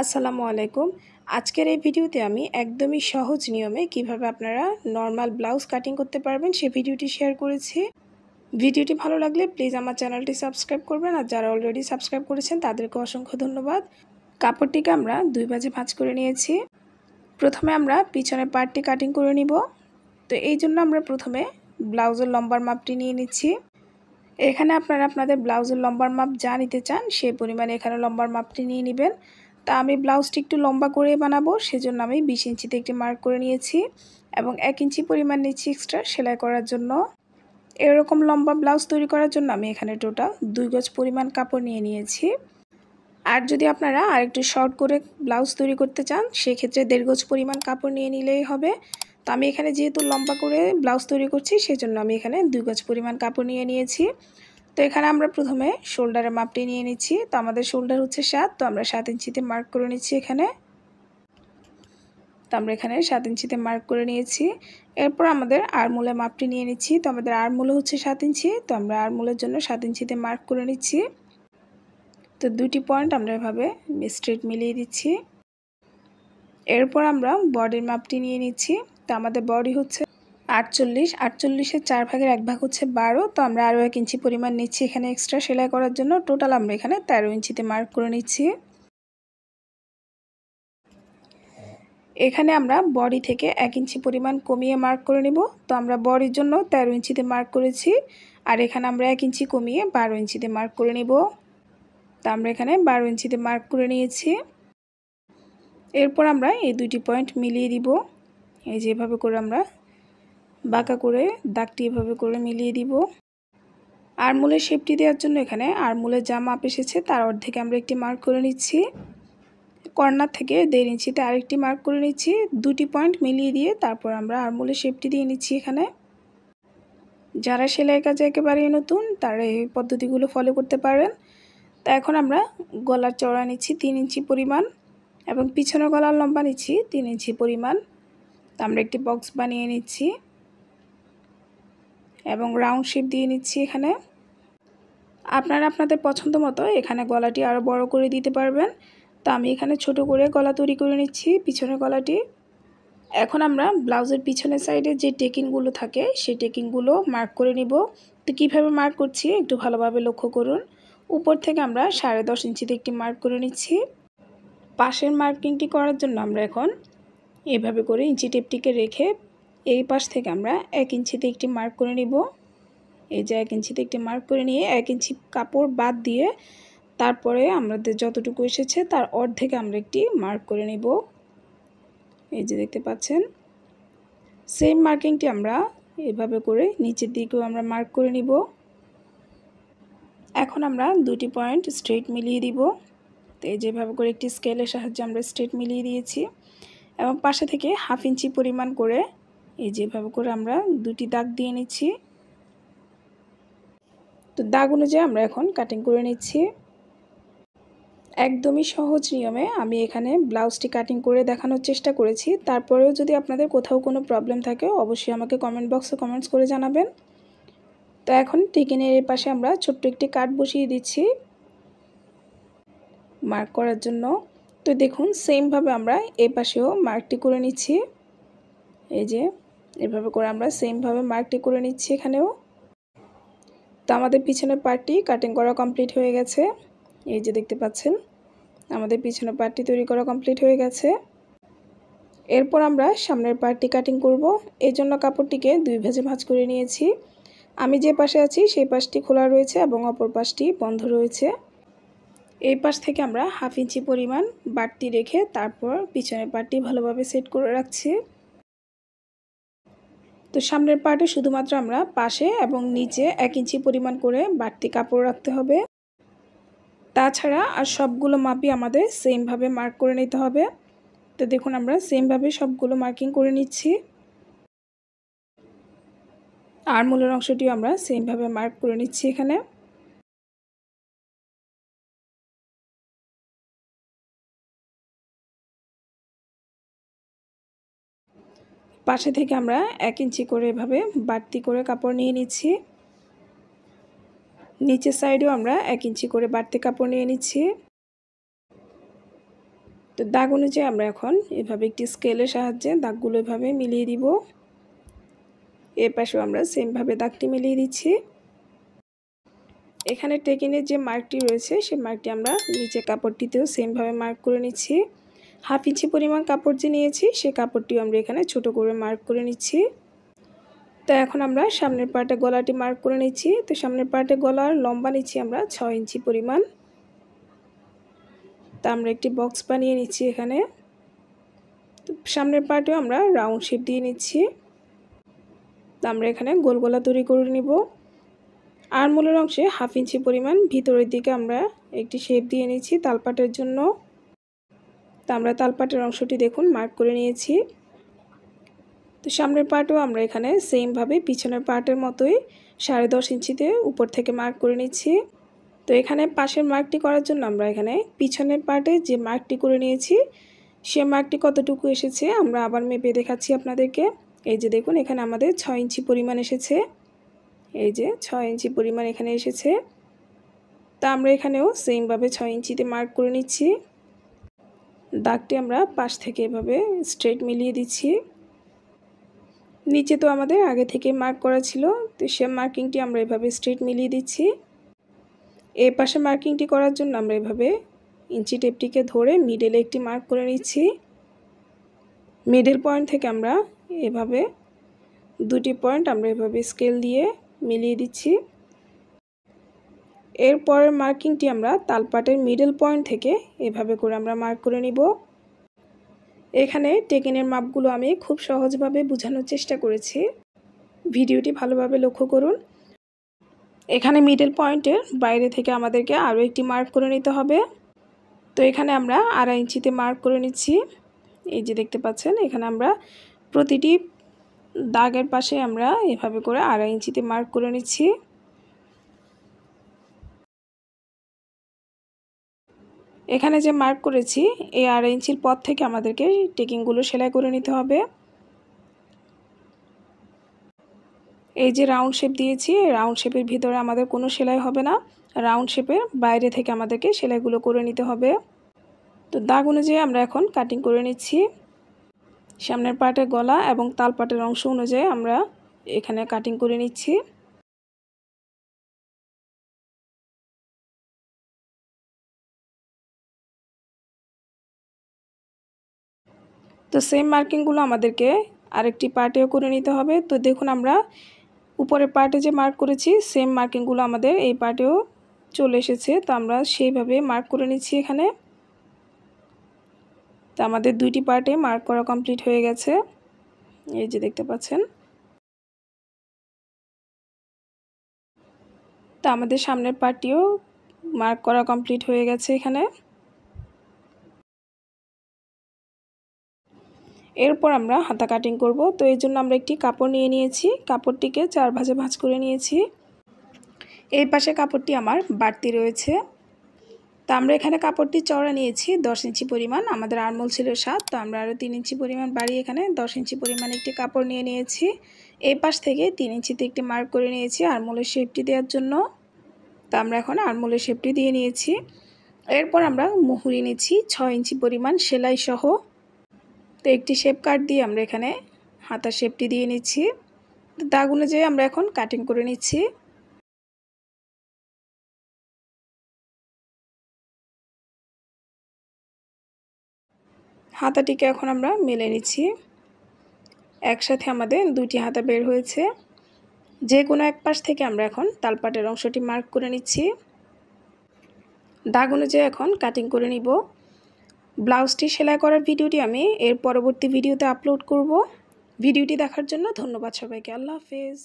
আসসালামু আলাইকুম আজকের এই ভিডিওতে আমি একদমই সহজ নিয়মে কিভাবে আপনারা নর্মাল ব্লাউজ কাটিং করতে পারবেন সে ভিডিওটি শেয়ার করেছি ভিডিওটি ভালো লাগলে প্লিজ আমার চ্যানেলটি সাবস্ক্রাইব করবেন আর যারা অলরেডি সাবস্ক্রাইব করেছেন তাদেরকে অসংখ্য ধন্যবাদ কাপড়টিকে আমরা দুই বাজে ভাঁজ করে নিয়েছি প্রথমে আমরা পিছনের পার্টটি কাটিং করে নিব তো এই জন্য আমরা প্রথমে ব্লাউজের লম্বার মাপটি নিয়ে নিচ্ছি এখানে আপনারা আপনাদের ব্লাউজের লম্বার মাপ যা নিতে চান সেই পরিমাণে এখানে লম্বার মাপটি নিয়ে নেবেন তা আমি ব্লাউজটি একটু লম্বা করে বানাবো সেজন্য আমি বিশ ইঞ্চিতে একটি মার্ক করে নিয়েছি এবং এক ইঞ্চি পরিমাণ নিচ্ছি এক্সট্রা সেলাই করার জন্য এরকম লম্বা ব্লাউজ তৈরি করার জন্য আমি এখানে টোটাল দুই গজ পরিমাণ কাপড় নিয়ে নিয়েছি আর যদি আপনারা আরেকটু শর্ট করে ব্লাউজ তৈরি করতে চান সেক্ষেত্রে দেড় গজ পরিমাণ কাপড় নিয়ে নিলেই হবে তো আমি এখানে যেহেতু লম্বা করে ব্লাউজ তৈরি করছি সেজন্য আমি এখানে দুই গজ পরিমাণ কাপড় নিয়ে নিয়েছি তো এখানে আমরা প্রথমে শোল্ডারের মাপটি নিয়ে নিচ্ছি তো আমাদের শোল্ডার হচ্ছে সাত তো আমরা সাত ইঞ্চিতে মার্ক করে নিচ্ছি এখানে তো আমরা এখানে সাত ইঞ্চিতে মার্ক করে নিয়েছি এরপর আমাদের আরমোলের মাপটি নিয়ে নিচ্ছি তো আমাদের আরমোলে হচ্ছে সাত ইঞ্চি তো আমরা আরমোলের জন্য সাত ইঞ্চিতে মার্ক করে নিচ্ছি তো দুটি পয়েন্ট আমরা এভাবে স্ট্রেট মিলিয়ে দিচ্ছি এরপর আমরা বডির মাপটি নিয়ে নিচ্ছি তো আমাদের বডি হচ্ছে আটচল্লিশ আটচল্লিশের চার ভাগের এক ভাগ হচ্ছে বারো তো আমরা আরও এক ইঞ্চি পরিমাণ নিচ্ছি এখানে এক্সট্রা সেলাই করার জন্য টোটাল আমরা এখানে তেরো ইঞ্চিতে মার্ক করে নিচ্ছি এখানে আমরা বডি থেকে এক ইঞ্চি পরিমাণ কমিয়ে মার্ক করে নেব তো আমরা বডির জন্য তেরো ইঞ্চিতে মার্ক করেছি আর এখানে আমরা এক ইঞ্চি কমিয়ে বারো ইঞ্চিতে মার্ক করে নেব তো আমরা এখানে বারো ইঞ্চিতে মার্ক করে নিয়েছি এরপর আমরা এই দুটি পয়েন্ট মিলিয়ে দিব এই যেভাবে করে আমরা বাঁকা করে দাগটি এভাবে করে মিলিয়ে দিব আরমুলের শেপটি দেওয়ার জন্য এখানে আরমোলের যা মাপ এসেছে তার অর্ধেকে আমরা একটি মার্ক করে নিচ্ছি কর্নার থেকে দেড় ইঞ্চিতে আরেকটি মার্ক করে নিচ্ছি দুটি পয়েন্ট মিলিয়ে দিয়ে তারপর আমরা আরমোলের শেপটি দিয়ে নিচ্ছি এখানে যারা সেলাই কাজে একেবারেই নতুন তারা এই পদ্ধতিগুলো ফলো করতে পারেন তা এখন আমরা গলার চড়া নিচ্ছি তিন ইঞ্চি পরিমাণ এবং পিছনে গলার লম্বা নিচ্ছি তিন ইঞ্চি পরিমাণ তা আমরা একটি বক্স বানিয়ে নিচ্ছি এবং রাউন্ড শেপ দিয়ে নিচ্ছি এখানে আপনারা আপনাদের পছন্দ মতো এখানে গলাটি আরও বড় করে দিতে পারবেন তো আমি এখানে ছোট করে গলা তৈরি করে নিচ্ছি পিছনের গলাটি এখন আমরা ব্লাউজের পিছনের সাইডে যে টেকিংগুলো থাকে সেই টেকিংগুলো মার্ক করে নিব তো কীভাবে মার্ক করছি একটু ভালোভাবে লক্ষ্য করুন উপর থেকে আমরা সাড়ে দশ ইঞ্চিতে একটি মার্ক করে নিচ্ছি পাশের মার্কিংটি করার জন্য আমরা এখন এভাবে করে ইঞ্চি টেপটিকে রেখে এই পাশ থেকে আমরা এক ইঞ্চিতে একটি মার্ক করে নিব এই যে এক ইঞ্চিতে একটি মার্ক করে নিয়ে এক ইঞ্চি কাপড় বাদ দিয়ে তারপরে আমাদের যতটুকু এসেছে তার অর্ধেক আমরা একটি মার্ক করে নিব এই যে দেখতে পাচ্ছেন সেম মার্কিংটি আমরা এভাবে করে নিচের দিকেও আমরা মার্ক করে নিব এখন আমরা দুটি পয়েন্ট স্ট্রেট মিলিয়ে দিব তো এই যেভাবে করে একটি স্কেলের সাহায্যে আমরা স্ট্রেট মিলিয়ে দিয়েছি এবং পাশে থেকে হাফ ইঞ্চি পরিমাণ করে এই যেভাবে করে আমরা দুটি দাগ দিয়ে নিচ্ছি তো দাগ অনুযায়ী আমরা এখন কাটিং করে নিচ্ছি একদমই সহজ নিয়মে আমি এখানে ব্লাউজটি কাটিং করে দেখানোর চেষ্টা করেছি তারপরেও যদি আপনাদের কোথাও কোনো প্রবলেম থাকে অবশ্যই আমাকে কমেন্ট বক্সে কমেন্টস করে জানাবেন তো এখন টিকিনের এর পাশে আমরা ছোট্ট একটি কাট বসিয়ে দিচ্ছি মার্ক করার জন্য তো দেখুন সেমভাবে আমরা এ পাশেও মার্কটি করে নিচ্ছি এই যে এভাবে করে আমরা সেমভাবে মার্কটি করে নিচ্ছি এখানেও তো আমাদের পিছনের পার্টটি কাটিং করা কমপ্লিট হয়ে গেছে এই যে দেখতে পাচ্ছেন আমাদের পিছনের পার্টটি তৈরি করা কমপ্লিট হয়ে গেছে এরপর আমরা সামনের পার্টটি কাটিং করব এই জন্য কাপড়টিকে দুই ভেজে ভাঁজ করে নিয়েছি আমি যে পাশে আছি সেই পাশটি খোলা রয়েছে এবং অপর পাশটি বন্ধ রয়েছে এই পাশ থেকে আমরা হাফ ইঞ্চি পরিমাণ বাড়তি রেখে তারপর পিছনের পার্টটি ভালোভাবে সেট করে রাখছি তো সামনের পার্টে শুধুমাত্র আমরা পাশে এবং নিচে এক ইঞ্চি পরিমাণ করে বাড়তি কাপড় রাখতে হবে তাছাড়া আর সবগুলো মাপই আমাদের সেমভাবে মার্ক করে নিতে হবে তো দেখুন আমরা সেমভাবে সবগুলো মার্কিং করে নিচ্ছি আর মূলের অংশটিও আমরা সেমভাবে মার্ক করে নিচ্ছি এখানে পাশে থেকে আমরা এক ইঞ্চি করে এভাবে বাড়তি করে কাপড় নিয়ে নিচ্ছি নিচের সাইডেও আমরা এক ইঞ্চি করে বাড়তি কাপড় নিয়ে নিচ্ছি তো দাগ অনুযায়ী আমরা এখন এভাবে একটি স্কেলের সাহায্যে দাগগুলো এভাবে মিলিয়ে দিব এর পাশেও আমরা সেমভাবে দাগটি মিলিয়ে দিচ্ছি এখানে টেকিনের যে মার্কটি রয়েছে সেই মার্কটি আমরা নিচে কাপড়টিতেও সেমভাবে মার্ক করে নিচ্ছি হাফ ইঞ্চি পরিমাণ কাপড় যে নিয়েছি সেই কাপড়টিও আমরা এখানে ছোট করে মার্ক করে নিচ্ছি তো এখন আমরা সামনের পাটে গলাটি মার্ক করে নিচ্ছি তো সামনের পার্টে গলার লম্বা নিচ্ছি আমরা ছ ইঞ্চি পরিমাণ তা আমরা একটি বক্স বানিয়ে নিচ্ছি এখানে তো সামনের পার্টেও আমরা রাউন্ড শেপ দিয়ে নিচ্ছি তা আমরা এখানে গোল গলা তৈরি করে নিব আর মূলের অংশে হাফ ইঞ্চি পরিমাণ ভিতরের দিকে আমরা একটি শেপ দিয়ে নিচ্ছি তালপাটের জন্য তো আমরা তালপাটের অংশটি দেখুন মার্ক করে নিয়েছি তো সামনের পার্টও আমরা এখানে সেমভাবে পিছনের পার্টের মতোই সাড়ে দশ ইঞ্চিতে উপর থেকে মার্ক করে নিচ্ছি তো এখানে পাশের মার্কটি করার জন্য আমরা এখানে পিছনের পার্টে যে মার্কটি করে নিয়েছি সে মার্কটি কতটুকু এসেছে আমরা আবার মেপে দেখাচ্ছি আপনাদেরকে এই যে দেখুন এখানে আমাদের ছয় ইঞ্চি পরিমাণ এসেছে এই যে ছয় ইঞ্চি পরিমাণ এখানে এসেছে তা আমরা এখানেও সেমভাবে ছয় ইঞ্চিতে মার্ক করে নিচ্ছি দাগটি আমরা পাশ থেকে এভাবে স্ট্রেট মিলিয়ে দিচ্ছি নিচে তো আমাদের আগে থেকে মার্ক করা ছিল তো সে মার্কিংটি আমরা এভাবে স্ট্রেট মিলিয়ে দিচ্ছি এ পাশে মার্কিংটি করার জন্য আমরা এভাবে ইঞ্চি টেপটিকে ধরে মিডেলে একটি মার্ক করে নিচ্ছি মিডেল পয়েন্ট থেকে আমরা এভাবে দুটি পয়েন্ট আমরা এভাবে স্কেল দিয়ে মিলিয়ে দিচ্ছি এরপরের মার্কিংটি আমরা তালপাটের মিডল পয়েন্ট থেকে এভাবে করে আমরা মার্ক করে নিব এখানে টেকেনের মাপগুলো আমি খুব সহজভাবে বোঝানোর চেষ্টা করেছি ভিডিওটি ভালোভাবে লক্ষ্য করুন এখানে মিডল পয়েন্টের বাইরে থেকে আমাদেরকে আরও একটি মার্ক করে নিতে হবে তো এখানে আমরা আড়াই ইঞ্চিতে মার্ক করে নিচ্ছি এই যে দেখতে পাচ্ছেন এখানে আমরা প্রতিটি দাগের পাশে আমরা এভাবে করে আড়াই ইঞ্চিতে মার্ক করে নিচ্ছি এখানে যে মার্ক করেছি এই আড়াই ইঞ্চির পথ থেকে আমাদেরকে টেকিংগুলো সেলাই করে নিতে হবে এই যে রাউন্ড শেপ দিয়েছি রাউন্ড শেপের ভিতরে আমাদের কোনো সেলাই হবে না রাউন্ড শেপের বাইরে থেকে আমাদেরকে সেলাইগুলো করে নিতে হবে তো দাগ অনুযায়ী আমরা এখন কাটিং করে নিচ্ছি সামনের পাটের গলা এবং তাল পাটের অংশ অনুযায়ী আমরা এখানে কাটিং করে নিচ্ছি তো সেম মার্কিংগুলো আমাদেরকে আরেকটি পার্টেও করে নিতে হবে তো দেখুন আমরা উপরের পার্টে যে মার্ক করেছি সেম মার্কিংগুলো আমাদের এই পার্টেও চলে এসেছে তো আমরা সেইভাবে মার্ক করে নিচ্ছি এখানে তো আমাদের দুইটি পার্টে মার্ক করা কমপ্লিট হয়ে গেছে এই যে দেখতে পাচ্ছেন তো আমাদের সামনের পার্টটিও মার্ক করা কমপ্লিট হয়ে গেছে এখানে এরপর আমরা হাতা কাটিং করব তো এই জন্য আমরা একটি কাপড় নিয়ে নিয়েছি কাপড়টিকে চার ভাজে ভাজ করে নিয়েছি এই পাশে কাপড়টি আমার বাড়তি রয়েছে তো আমরা এখানে কাপড়টি চড়া নিয়েছি দশ ইঞ্চি পরিমাণ আমাদের আরমোল ছিল সাত তো আমরা আরও তিন ইঞ্চি পরিমাণ বাড়িয়ে এখানে দশ ইঞ্চি পরিমাণ একটি কাপড় নিয়ে নিয়েছি এই পাশ থেকে তিন ইঞ্চিতে একটি মার্ক করে নিয়েছি আরমোলের শেপটি দেওয়ার জন্য তো আমরা এখন আরমোলের শেপটি দিয়ে নিয়েছি এরপর আমরা মুহুরি নিয়েছি ছয় ইঞ্চি পরিমাণ সেলাই সহ তো একটি শেপ কাট দিয়ে আমরা এখানে হাতার শেপটি দিয়ে নিচ্ছি দাগ অনুযায়ী আমরা এখন কাটিং করে নিচ্ছি হাতাটিকে এখন আমরা মেলে নিচ্ছি একসাথে আমাদের দুটি হাতা বের হয়েছে যে কোনো এক পাশ থেকে আমরা এখন তালপাটের অংশটি মার্ক করে নিচ্ছি দাগ অনুযায়ী এখন কাটিং করে নিব ব্লাউজটি সেলাই করার ভিডিওটি আমি এর পরবর্তী ভিডিওতে আপলোড করব ভিডিওটি দেখার জন্য ধন্যবাদ সবাইকে আল্লাহ হাফেজ